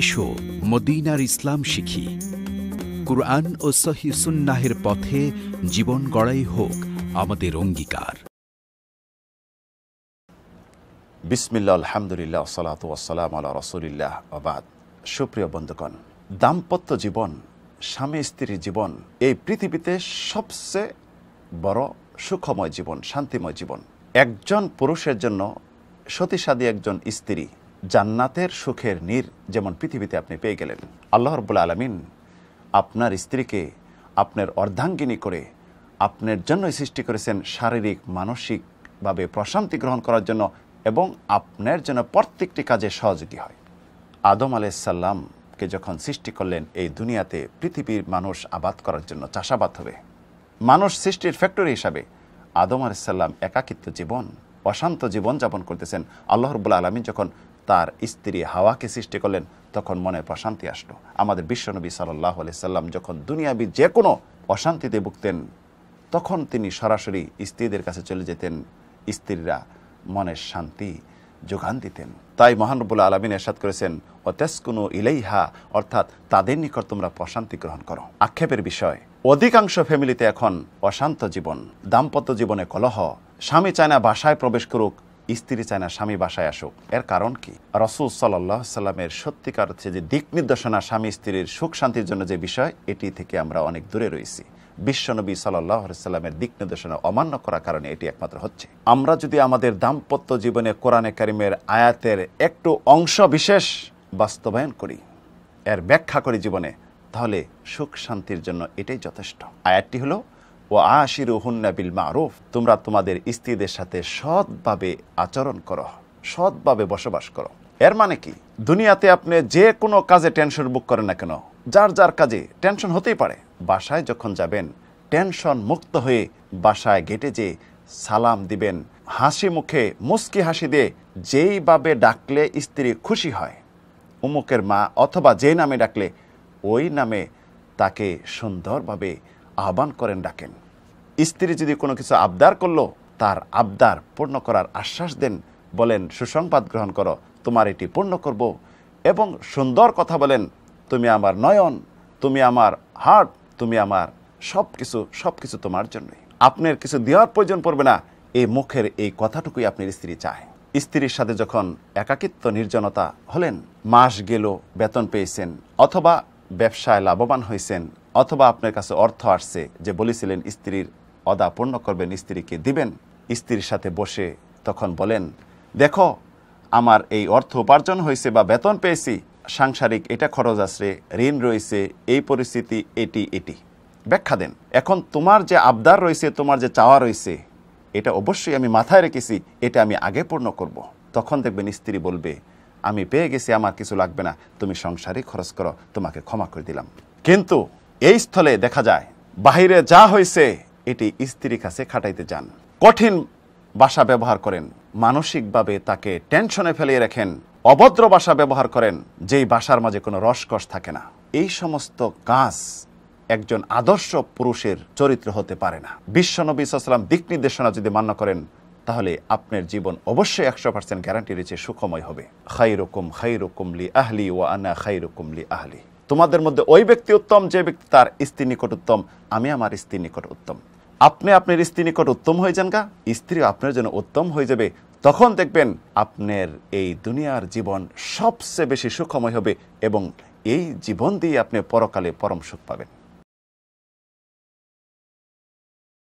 এসো মদিনার ইসলাম শিখি কুরআন ও সহি সুন্নাহের পথে জীবন গড়াই হোক আমাদের অঙ্গীকার বিসমিল্লা আলহামদুলিল্লাহ সালাত ওয়াসালাম আল্লাহ রসুলিল্লাহ আবাদ সুপ্রিয় বন্ধুগণ দাম্পত্য জীবন স্বামী স্ত্রীর জীবন এই পৃথিবীতে সবচেয়ে বড় সুখময় জীবন শান্তিময় জীবন একজন পুরুষের জন্য সতীসাদী একজন স্ত্রী জান্নাতের সুখের নীর যেমন পৃথিবীতে আপনি পেয়ে গেলেন আল্লাহ রব্বুল আলমিন আপনার স্ত্রীকে আপনার অর্ধাঙ্গিনী করে আপনার জন্য সৃষ্টি করেছেন শারীরিক মানসিকভাবে প্রশান্তি গ্রহণ করার জন্য এবং আপনার জন্য প্রত্যেকটি কাজে সহযোগী হয় আদম আলাইসাল্লামকে যখন সৃষ্টি করলেন এই দুনিয়াতে পৃথিবীর মানুষ আবাদ করার জন্য চাষাবাদ হবে মানুষ সৃষ্টির ফ্যাক্টরি হিসাবে আদম আলাইসাল্লাম একাকিত্ব জীবন অশান্ত জীবন যাপন করতেছেন আল্লাহরবুল্লা আলমী যখন তার স্ত্রী হাওয়াকে সৃষ্টি করলেন তখন মনে প্রশান্তি আসলো আমাদের বিশ্বনবী সাল্লাহ সাল্লাম যখন দুনিয়াবি যে কোনো অশান্তিতে ভুগতেন তখন তিনি সরাসরি স্ত্রীদের কাছে চলে যেতেন স্ত্রীরা মনের শান্তি যোগান দিতেন তাই মহানবুল আলমিন এরশাদ করেছেন তেসকুনু ইলেইহা অর্থাৎ তাদের নিকট তোমরা প্রশান্তি গ্রহণ করো আক্ষেপের বিষয় অধিকাংশ ফ্যামিলিতে এখন অশান্ত জীবন দাম্পত্য জীবনে কলহ স্বামী চায় না বাসায় প্রবেশ করুক স্ত্রী চায় না স্বামী বাসায় আসুক এর কারণ কি রসুল সাল্লাহ সাল্লামের সত্যিকার হচ্ছে যে দিক নির্দেশনা স্বামী স্ত্রীর সুখ শান্তির জন্য যে বিষয় এটি থেকে আমরা অনেক দূরে রয়েছি বিশ্বনবী সাল্লাহামের দিক নির্দেশনা অমান্য করার কারণে এটি একমাত্র হচ্ছে আমরা যদি আমাদের দাম্পত্য জীবনে কোরআনে কারিমের আয়াতের একটু অংশ বিশেষ বাস্তবায়ন করি এর ব্যাখ্যা করি জীবনে তাহলে সুখ শান্তির জন্য এটাই যথেষ্ট আয়াতটি হলো ও আশির হুন্না বিল মারুফ তোমরা তোমাদের স্ত্রীদের সাথে সৎভাবে আচরণ করো সৎভাবে বসবাস করো এর মানে কি দুনিয়াতে আপনি যে কোনো কাজে টেনশন বুক করেন না কেন যার যার কাজে টেনশন হতেই পারে বাসায় যখন যাবেন টেনশন মুক্ত হয়ে বাসায় গেটে যে সালাম দিবেন হাসি মুখে মুস্কি হাসি দিয়ে যেইভাবে ডাকলে স্ত্রী খুশি হয় উমুকের মা অথবা যে নামে ডাকলে ওই নামে তাকে সুন্দরভাবে আহ্বান করেন ডাকেন স্ত্রী যদি কোনো কিছু আবদার করলো তার আবদার পূর্ণ করার আশ্বাস দেন বলেন সুসংবাদ গ্রহণ করো তোমার এটি পূর্ণ করব এবং সুন্দর কথা বলেন তুমি আমার নয়ন তুমি আমার হার্ট তুমি আমার সব কিছু সব কিছু তোমার জন্যই আপনার কিছু দেওয়ার প্রয়োজন পড়বে না এই মুখের এই কথাটুকুই আপনার স্ত্রী চায় স্ত্রীর সাথে যখন একাকিত্ব নির্জনতা হলেন মাস গেল বেতন পেয়েছেন অথবা ব্যবসায় লাভবান হয়েছেন অথবা আপনার কাছে অর্থ আসছে যে বলেছিলেন স্ত্রীর অদা পূর্ণ করবেন স্ত্রীকে দিবেন স্ত্রীর সাথে বসে তখন বলেন দেখো আমার এই অর্থ উপার্জন হয়েছে বা বেতন পেয়েছি সাংসারিক এটা খরচ আছে ঋণ রয়েছে এই পরিস্থিতি এটি এটি ব্যাখ্যা দেন এখন তোমার যে আবদার রয়েছে তোমার যে চাওয়া রয়েছে এটা অবশ্যই আমি মাথায় রেখেছি এটা আমি আগে পূর্ণ করব। তখন দেখবেন স্ত্রী বলবে আমি পেয়ে গেছি আমার কিছু লাগবে না তুমি সংসারে খরচ করো তোমাকে ক্ষমা করে দিলাম কিন্তু এই স্থলে দেখা যায় বাহিরে যা হয়েছে এটি স্ত্রীর কাছে খাটাইতে যান কঠিন ভাষা ব্যবহার করেন মানসিকভাবে তাকে টেনশনে ফেলিয়ে রাখেন অভদ্র ভাষা ব্যবহার করেন যেই ভাষার মাঝে কোনো রসকস থাকে না এই সমস্ত কাজ একজন আদর্শ পুরুষের চরিত্র হতে পারে না নবী সাল্লাম দিক নির্দেশনা যদি মান্য করেন তাহলে আপনার জীবন অবশ্যই একশো পার্সেন্ট গ্যারান্টি রয়েছে সুখময় হবে খাই রকম খাই লি আহলি ও আনা খাই লি আহলি তোমাদের মধ্যে ওই ব্যক্তি উত্তম যে ব্যক্তি তার স্ত্রী নিকট উত্তম আমি আমার স্ত্রী নিকট উত্তম আপনি আপনার স্ত্রী নিকট উত্তম হয়ে যান গা স্ত্রী আপনার জন্য উত্তম হয়ে যাবে তখন দেখবেন আপনার এই দুনিয়ার জীবন সবচেয়ে বেশি সুখময় হবে এবং এই জীবন দিয়ে আপনি পরকালে পরম সুখ পাবেন